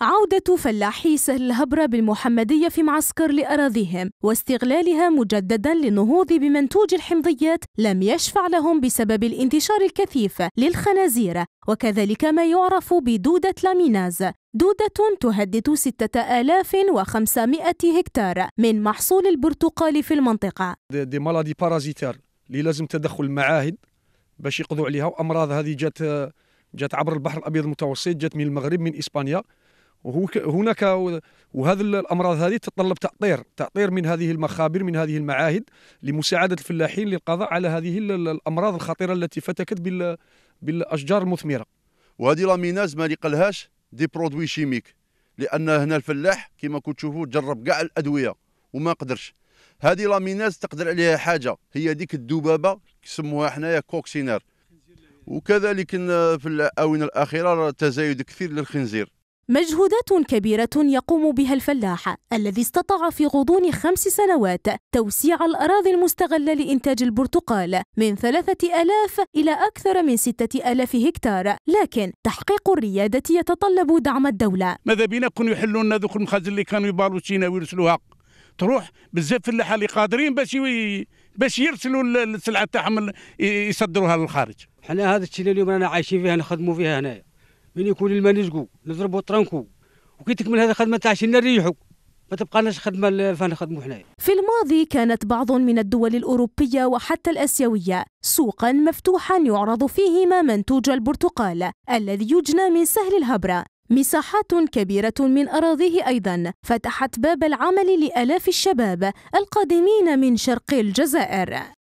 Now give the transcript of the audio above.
عودة فلاحي سهل الهبرة بالمحمدية في معسكر لأراضيهم واستغلالها مجددا للنهوض بمنتوج الحمضيات لم يشفع لهم بسبب الانتشار الكثيف للخنازير وكذلك ما يعرف بدودة لاميناز دودة تهدد 6500 هكتار من محصول البرتقال في المنطقة دي مالادي بارازيتار اللي لازم تدخل المعاهد باش يقضوا عليها وامراض هذه جات جات عبر البحر الابيض المتوسط جات من المغرب من اسبانيا وهناك وهذه الامراض هذه تتطلب تأطير تأطير من هذه المخابر من هذه المعاهد لمساعده الفلاحين للقضاء على هذه الامراض الخطيره التي فتكت بالاشجار المثمره وهذه لاميناز ما لقلهاش دي برودوي شيميك لان هنا الفلاح كما كنت تشوفوا جرب كاع الادويه وما قدرش هذه لاميناز تقدر عليها حاجه هي ديك الذبابه يسموها حنايا كوكسينار وكذلك في الاونه الاخيره تزايد كثير للخنزير مجهودات كبيرة يقوم بها الفلاح الذي استطاع في غضون خمس سنوات توسيع الأراضي المستغلة لإنتاج البرتقال من ثلاثة ألاف إلى أكثر من ستة ألاف هكتار لكن تحقيق الريادة يتطلب دعم الدولة ماذا بينا كن يحلوا لنا ذوك المخازن اللي كانوا يبالوا تشينا ويرسلوها تروح بزاف فلاحة اللي قادرين باش باش يرسلوا السلعة تاعهم يصدروها للخارج حنا هذا الشيء اللي اليوم رانا عايشين فيه نخدموا فيه هنايا من يكون الماء نسقو نضربو طرنكو وكي تكمل هذه الخدمه تاع شنا نريحو ما تبقاناش خدمه اللي حنايا في الماضي كانت بعض من الدول الاوروبيه وحتى الاسيويه سوقا مفتوحا يعرض فيهما منتوج البرتقال الذي يجنى من سهل الهبره مساحات كبيرة من أراضيه أيضا فتحت باب العمل لآلاف الشباب القادمين من شرق الجزائر